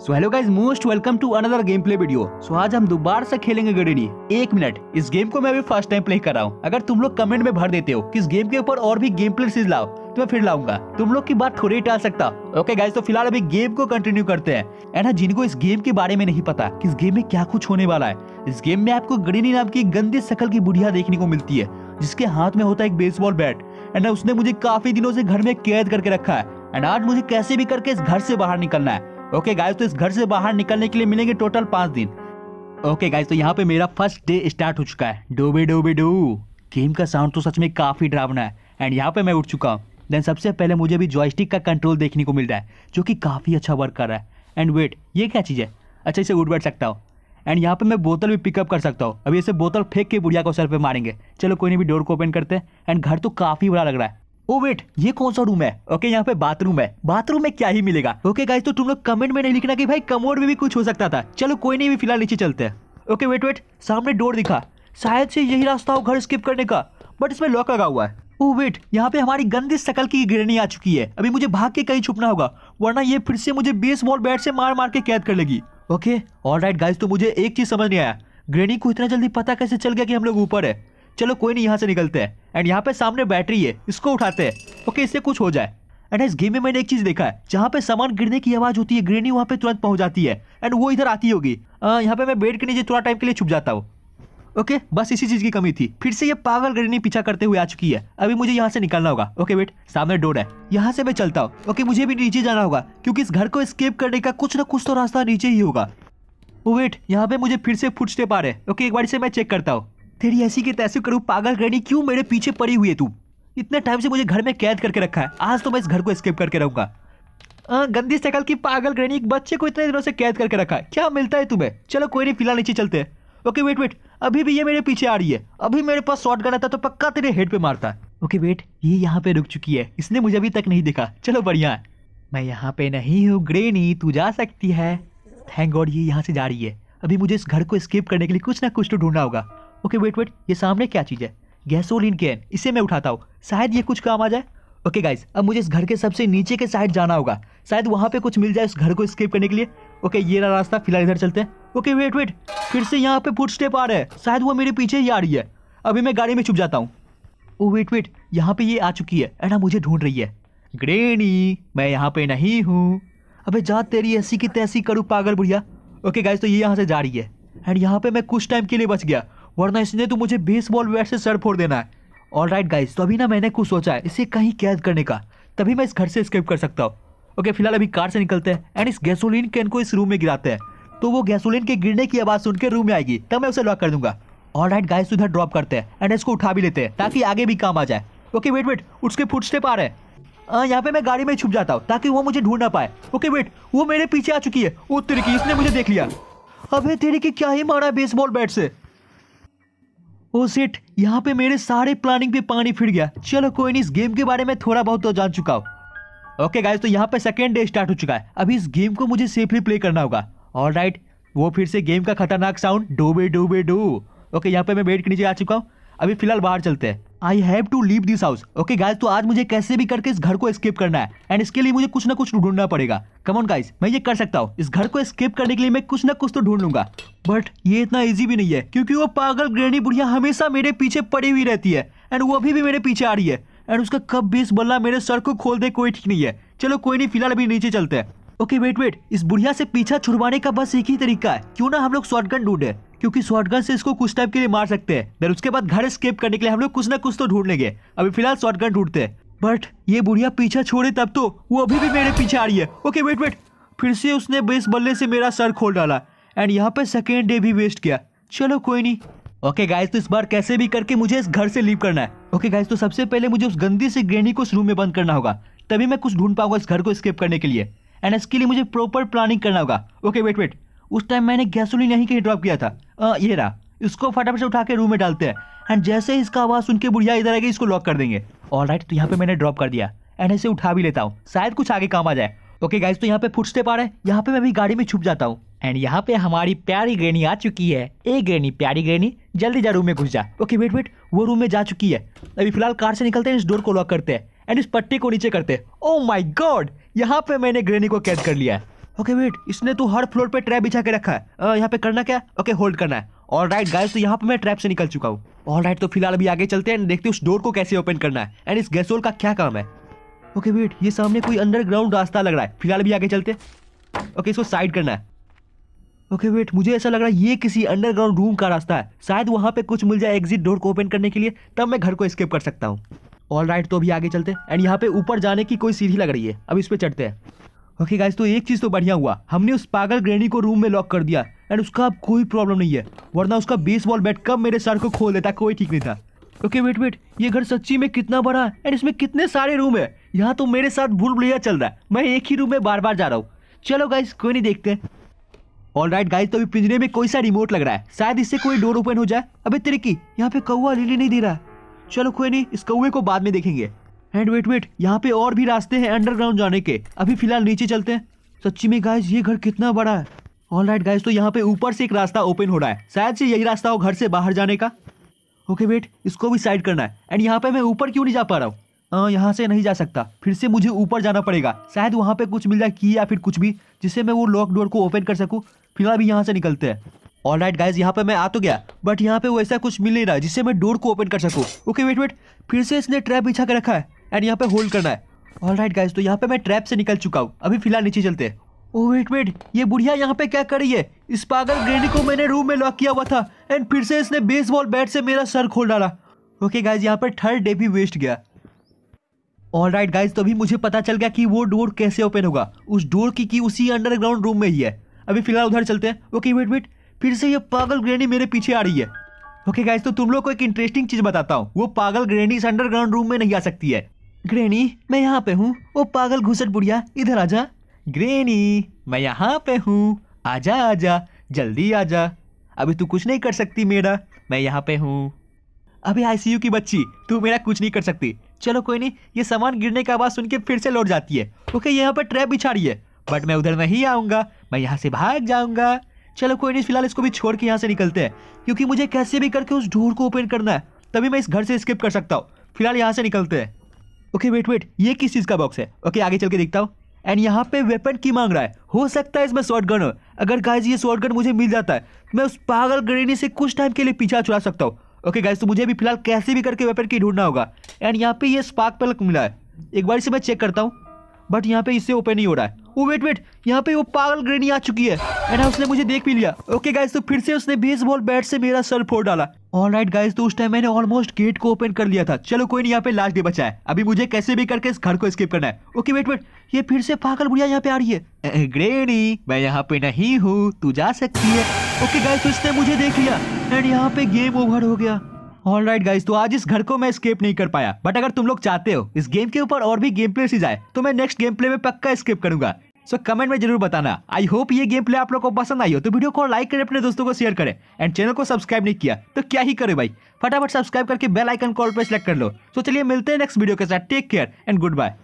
so hello guys most welcome to another game play video so आज हम दोबारा से खेलेंगे गडेडी एक मिनट इस गेम को मैं अभी फर्स्ट टाइम प्ले कर रहा हूँ अगर तुम लोग कमेंट में भर देते हो कि इस गेम के ऊपर और भी गेम प्ले सीज लाओ तो मैं फिर लाऊंगा तुम लोग की बात थोड़ी टाल सकता ओके गाइज तो फिलहाल अभी गेम को कंटिन्यू करते हैं एंड हाँ जिनको इस गेम के बारे में नहीं पता कि इस गेम में क्या कुछ होने वाला है इस गेम में आपको गडेडी नाम की गंदी शकल की बुढ़िया देखने को मिलती है जिसके हाथ में होता है एक बेसबॉल बैट एंड उसने मुझे काफी दिनों से घर में कैद करके रखा है एंड आज मुझे कैसे भी करके इस घर से बाहर निकलना है ओके गाइस तो इस घर से बाहर निकलने के लिए मिलेंगे टोटल पाँच दिन ओके गाइस तो यहाँ पे मेरा फर्स्ट डे स्टार्ट हो चुका है डोबे डोबे डो गेम का साउंड तो सच में काफ़ी डरावना है एंड यहाँ पे मैं उठ चुका हूँ देन सबसे पहले मुझे भी जॉयस्टिक का कंट्रोल देखने को मिल रहा है जो कि काफ़ी अच्छा वर्क कर रहा है एंड वेट ये क्या चीज़ है अच्छा इसे उठ बैठ सकता हूँ एंड यहाँ पे मैं बोतल भी पिकअप कर सकता हूँ अभी इसे बोतल फेंक के बुढ़िया को सर पे मारेंगे चलो कोई नहीं भी डोर को ओपन करते हैं एंड घर तो काफ़ी बड़ा लग रहा है ओ वेट ये कौन सा रूम है ओके यहाँ पे बाथरूम है बाथरूम में क्या ही मिलेगा ओके गाइस तो तुम लोग कमेंट में नहीं लिखना कि भाई कमोड में भी कुछ हो सकता था चलो कोई नहीं भी फिलहाल नीचे चलते हैं ओके वेट वेट सामने डोर दिखा शायद से यही रास्ता हो घर स्किप करने का बट इसमें लॉक लगा हुआ है ओ वेट यहाँ पे हमारी गंदी शकल की गिरनी आ चुकी है अभी मुझे भाग के कहीं छुपना होगा वरना ये फिर से मुझे बेस बॉल बैट से मार मार के कैद कर लेगी ओके ऑल राइट गाइज तो मुझे एक चीज समझ नहीं आया ग्रेनी को इतना जल्दी पता कैसे चल गया कि हम लोग ऊपर है चलो कोई नहीं यहाँ से निकलते हैं एंड यहाँ पे सामने बैटरी है इसको उठाते हैं ओके इससे कुछ हो जाए एंड इस गेम में मैंने एक चीज देखा है जहाँ पे सामान गिरने की आवाज होती है ग्रेनी वहाँ पे तुरंत पहुंच जाती है एंड वो इधर आती होगी यहाँ पे मैं बेड के नीचे थोड़ा टाइम के लिए छुप जाता हूँ ओके बस इसी चीज की कमी थी फिर से ये पागल ग्रेनी पीछा करते हुए आ चुकी है अभी मुझे यहाँ से निकलना होगा ओके वेट सामने डोर है यहाँ से मैं चलता हूँ ओके मुझे भी नीचे जाना होगा क्योंकि इस घर को स्केप करने का कुछ ना कुछ तो रास्ता नीचे ही होगा वेट यहाँ पे मुझे फिर से फुट स्टेप आ रहे ओके एक बार से मैं चेक करता हूँ तेरी ऐसी के तैसे करूँ पागल करनी क्यों मेरे पीछे पड़ी हुई है तू इतने टाइम से मुझे घर में कैद करके रखा है आज तो मैं इस घर को स्केप करके रहूंगा हाँ गंदी शकल की पागल ग्रहणी एक बच्चे को इतने दिनों से कैद करके रखा है क्या मिलता है तुम्हें चलो कोई नहीं फिलहाल नीचे चलते हैं ओके वेट वेट अभी भी ये मेरे पीछे आ रही है अभी मेरे पास शॉर्ट गन आता तो पक्का तेरे हेड पे मारता ओके वेट ये यहाँ पे रुक चुकी है इसने मुझे अभी तक नहीं देखा चलो बढ़िया है मैं यहाँ पे नहीं हूँ ग्रेनी तू जा सकती है थैंक गॉड ये यहाँ से जा रही है अभी मुझे इस घर को स्केप करने के लिए कुछ ना कुछ तो ढूंढना होगा ओके वेट वेट ये सामने क्या चीज़ है गैसोलिन कैन इसे मैं उठाता हूँ शायद ये कुछ काम आ जाए ओके गाइज अब मुझे इस घर के सबसे नीचे के साइड जाना होगा शायद वहाँ पे कुछ मिल जाए इस घर को स्केप करने के लिए ओके ये रहा रास्ता फिलहाल इधर चलते हैं ओके वेट वेट फिर से यहाँ पे फुट स्टेप आ रहा है शायद वो मेरे पीछे ही आ रही है अभी मैं गाड़ी में छुप जाता हूँ ओ वेट वेट यहाँ पे ये आ चुकी है एंड मुझे ढूंढ रही है ग्रेनी मैं यहाँ पे नहीं हूँ अबे जा तेरी ऐसी की तैसी करूँ पागल बुढ़िया ओके गाइज तो ये यहाँ से जा रही है एंड यहाँ पे मैं कुछ टाइम के लिए बच गया वरना इसने तो मुझे बेसबॉल बैट से सर फोड़ देना है ऑल राइट गाइज तो अभी ना मैंने कुछ सोचा है इसे कहीं कैद करने का तभी मैं इस घर से स्केप कर सकता हूँ ओके फिलहाल अभी कार से निकलते हैं एंड इस गैसोलिन कैन को इस रूम में गिराते हैं तो वो गैसोलिन के गिरने की आवाज़ सुनकर रूम में आएगी तब मैं उसे लॉक कर दूंगा ऑल राइट गाइज उधर ड्रॉप करते हैं एंड इसको उठा भी लेते हैं ताकि आगे भी काम आ जाए ओके वेट वेट उसके स्टेप आ रहे हैं यहाँ पे मैं गाड़ी में छुप जाता हूँ ताकि वो मुझे ढूंढ ना पाए ओके वेट वो मेरे पीछे आ चुकी है वो तेरे की इसने मुझे देख लिया अबे तेरे की क्या ही मारा बेसबॉल बैट से ओ oh, सेठ यहाँ पे मेरे सारे प्लानिंग पे पानी फिर गया चलो कोई नहीं इस गेम के बारे में थोड़ा बहुत तो जान चुका हो ओके गाइज तो यहाँ पे सेकेंड डे स्टार्ट हो चुका है अभी इस गेम को मुझे सेफली प्ले करना होगा ऑल राइट वो फिर से गेम का खतरनाक साउंड डूबे डूबे डू ओके यहाँ पे मैं बेड के नीचे आ चुका हूँ अभी फिलहाल बाहर चलते हैं I have to leave this house okay guys तो आज मुझे कैसे भी करके इस घर को स्केप करना है एंड इसके लिए मुझे कुछ ना कुछ ढूंढना पड़ेगा कमोन गाइज मैं ये कर सकता हूँ इस घर को स्केप करने के लिए मैं कुछ ना कुछ तो ढूंढ लूंगा बट ये इतना ईजी भी नहीं है क्योंकि वो पागल ग्रेनी बुढ़िया हमेशा मेरे पीछे पड़ी हुई रहती है एंड वो अभी भी मेरे पीछे आ रही है एंड उसका कब भी इस बल्ला मेरे सर को खोल दे कोई ठीक नहीं है चलो कोई नहीं फिलहाल अभी नीचे चलते हैं ओके वेट वेट इस बुढ़िया से पीछा छुड़वाने का बस एक ही तरीका है क्यों ना हम लोग गन ढूंढे क्योंकि गन से इसको कुछ टाइम के लिए मार सकते हैं उसके बाद घर स्केप करने के लिए हम लोग कुछ ना कुछ तो ढूंढ लेंगे अभी फिलहाल गन ढूंढते हैं बट ये बुढ़िया पीछा छोड़े तब तो वो अभी भी मेरे पीछे आ रही है ओके वेट वेट फिर से उसने बेस बल्ले से मेरा सर खोल डाला एंड यहाँ पे सेकेंड डे भी वेस्ट किया चलो कोई नहीं ओके गाइस तो इस बार कैसे भी करके मुझे इस घर से लीव करना है ओके गाइस तो सबसे पहले मुझे उस गंदी से ग्रेनी को उस रूम में बंद करना होगा तभी मैं कुछ ढूंढ पाऊंगा इस घर को स्केप करने के लिए एंड इसके लिए मुझे प्रॉपर प्लानिंग करना होगा ओके वेट वेट उस टाइम मैंने गैसोली नहीं कहीं ड्रॉप किया था आ, ये रहा इसको फटाफट से उठा के रूम में डालते हैं एंड जैसे ही इसका आवाज़ सुन के बुढ़िया इधर आएगी इसको लॉक कर देंगे ऑल राइट तो यहाँ पे मैंने ड्रॉप कर दिया एंड इसे उठा भी लेता हूँ शायद कुछ आगे काम आ जाए ओके गाइज तो यहाँ पे फुटस्टेप आ रहे हैं यहाँ पे मैं भी गाड़ी में छुप जाता हूँ एंड यहाँ पे हमारी प्यारी ग्रेनी आ चुकी है ए ग्रेनी प्यारी ग्रेनी जल्दी जा रूम में घुस जा ओके वेट वेट वो रूम में जा चुकी है अभी फिलहाल कार से निकलते हैं इस डोर को लॉक करते हैं एंड इस पट्टी को नीचे करते हैं ओ माई गॉड यहाँ पे मैंने ग्रेनी को कैद कर लिया है ओके वेट इसने तो हर फ्लोर पे ट्रैप बिछा के रखा है यहाँ पे करना क्या ओके होल्ड करना है ऑल राइट गाइस तो यहाँ पे मैं ट्रैप से निकल चुका हूँ ऑल राइट तो फिलहाल अभी आगे चलते हैं देखते हैं उस डोर को कैसे ओपन करना है एंड इस गैसोल का क्या काम है ओके वेट ये सामने कोई अंडरग्राउंड रास्ता लग रहा है फिलहाल भी आगे चलते ओके इसको साइड करना है ओके वेट मुझे ऐसा लग रहा है ये किसी अंडरग्राउंड रूम का रास्ता है शायद वहाँ पे कुछ मिल जाए एग्जिट डोर को ओपन करने के लिए तब मैं घर को स्केप कर सकता हूँ ऑल राइट तो अभी आगे चलते एंड यहाँ पे ऊपर जाने की कोई सीढ़ी लग रही है अब इस पर चढ़ते हैं ओके okay गाइस तो एक चीज़ तो बढ़िया हुआ हमने उस पागल ग्रेणी को रूम में लॉक कर दिया एंड उसका अब कोई प्रॉब्लम नहीं है वरना उसका बेसबॉल बैट कब मेरे सर को खोल देता कोई ठीक नहीं था ओके वेट वेट ये घर सच्ची में कितना बड़ा है एंड इसमें कितने सारे रूम है यहाँ तो मेरे साथ भूल भुलैया चल रहा है मैं एक ही रूम में बार बार जा रहा हूँ चलो गाइस कोई नहीं देखते ऑल राइट गाइज तो अभी पिंजरे में कोई सा रिमोट लग रहा है शायद इससे कोई डोर ओपन हो जाए अबे तेरे की यहाँ पे कौआ लीली नहीं दे रहा है चलो कोई नहीं इस कौए को बाद में देखेंगे एंड वेट वेट यहाँ पे और भी रास्ते हैं अंडरग्राउंड जाने के अभी फिलहाल नीचे चलते हैं सच्ची में गाइज ये घर कितना बड़ा है ऑल राइट गाइज तो यहाँ पे ऊपर से एक रास्ता ओपन हो रहा है शायद से यही रास्ता हो घर से बाहर जाने का ओके वेट इसको भी साइड करना है एंड यहाँ पे मैं ऊपर क्यों नहीं जा पा रहा हूँ हाँ, यहाँ से नहीं जा सकता फिर से मुझे ऊपर जाना पड़ेगा शायद वहाँ पे कुछ मिल जाए की या फिर कुछ भी जिससे मैं वो लॉक डोर को ओपन कर सकूँ फिर अभी यहाँ से निकलते हैं ऑल राइट गाइज यहाँ पे मैं आ तो गया बट यहाँ पे वो ऐसा कुछ मिल नहीं रहा जिससे मैं डोर को ओपन कर सकूँ ओके वेट वेट फिर से इसने ट्रैप बिछा के रखा है एंड यहाँ पे होल्ड करना है ऑल राइट गाइज तो यहाँ पे मैं ट्रैप से निकल चुका हूँ अभी फिलहाल नीचे चलते हैं ओ वेट वेट ये बुढ़िया यहाँ पे क्या कर रही है इस पागल ग्रेनी को मैंने रूम में लॉक किया हुआ था एंड फिर से इसने बेसबॉल बैट से मेरा सर खोल डाला ओके गाइज यहाँ पर थर्ड डे भी वेस्ट गया ऑल राइट गाइज तो अभी मुझे पता चल गया कि वो डोर कैसे ओपन होगा उस डोर की की उसी अंडरग्राउंड रूम में ही है अभी फिलहाल उधर चलते हैं ओके वेट वेट फिर से ये पागल ग्रेनी मेरे पीछे आ रही है ओके गाइस तो तुम लोग को एक इंटरेस्टिंग चीज बताता हूँ वो पागल ग्रेनी इस अंडरग्राउंड रूम में नहीं आ सकती है ग्रेनी मैं यहाँ पे हूँ वो पागल घुसट बुढ़िया इधर आजा ग्रेनी मैं यहाँ पे हूँ आजा आजा जल्दी आजा अभी तू कुछ नहीं कर सकती मेरा मैं यहाँ पे हूँ अभी आईसीयू की बच्ची तू मेरा कुछ नहीं कर सकती चलो कोई नहीं ये सामान गिरने का आवाज़ सुन के फिर से लौट जाती है ओके यहाँ पर ट्रैप बिछा रही है बट मैं उधर नहीं आऊँगा मैं यहाँ से भाग जाऊंगा चलो कोई नहीं फिलहाल इसको भी छोड़ के यहाँ से निकलते हैं क्योंकि मुझे कैसे भी करके उस ढूंढ को ओपन करना है तभी मैं इस घर से स्किप कर सकता हूँ फिलहाल यहाँ से निकलते हैं ओके वेट वेट ये किस चीज़ का बॉक्स है ओके आगे चल के देखता हूँ एंड यहाँ पे वेपन की मांग रहा है हो सकता है इसमें शॉर्ट गन हो अगर गाइज ये शॉर्ट गन मुझे मिल जाता है तो मैं उस पागल ग्रेनी से कुछ टाइम के लिए पीछा छुड़ा सकता हूँ ओके गाइज तो मुझे भी फिलहाल कैसे भी करके वेपन की ढूंढना होगा एंड यहाँ पे ये स्पार्क पलक मिला है एक बार इसे मैं चेक करता हूँ बट यहाँ पे इससे ओपन नहीं हो रहा है वो वेट वेट यहाँ पे वो पागल ग्रेनी आ चुकी है एंड हाँ, उसने मुझे देख भी लिया ओके okay, गाइज तो फिर से उसने बेस बॉल बैट से मेरा सर फोड़ डाला ऑल राइट गाइज तो उस टाइम मैंने ऑलमोस्ट गेट को ओपन कर लिया था चलो कोई नहीं यहाँ पे लास्ट डे बचा है अभी मुझे कैसे भी करके इस घर को स्किप करना है ओके वेट वेट ये फिर से पागल बुढ़िया यहाँ पे आ रही है eh, eh, ग्रेनी मैं यहाँ पे नहीं हूँ तू जा सकती है ओके गाइज तो उसने मुझे देख लिया एंड यहाँ पे गेम ओवर हो गया ऑल राइट गाइज तो आज इस घर को मैं स्केप नहीं कर पाया बट अगर तुम लोग चाहते हो इस गेम के ऊपर और भी गेम प्ले सी जाए तो मैं नेक्स्ट गेम प्ले में पक्का स्केप करूंगा सो so, कमेंट में जरूर बताना आई होप ये गेम प्ले आप लोग को पसंद आई हो तो वीडियो को लाइक करें अपने दोस्तों को शेयर करें एंड चैनल को सब्सक्राइब नहीं किया तो क्या ही करे भाई फटाफट सब्सक्राइब करके बेल आइकन कॉल पर सेलेक्ट कर लो तो so, चलिए मिलते हैं नेक्स्ट वीडियो के साथ take care and good bye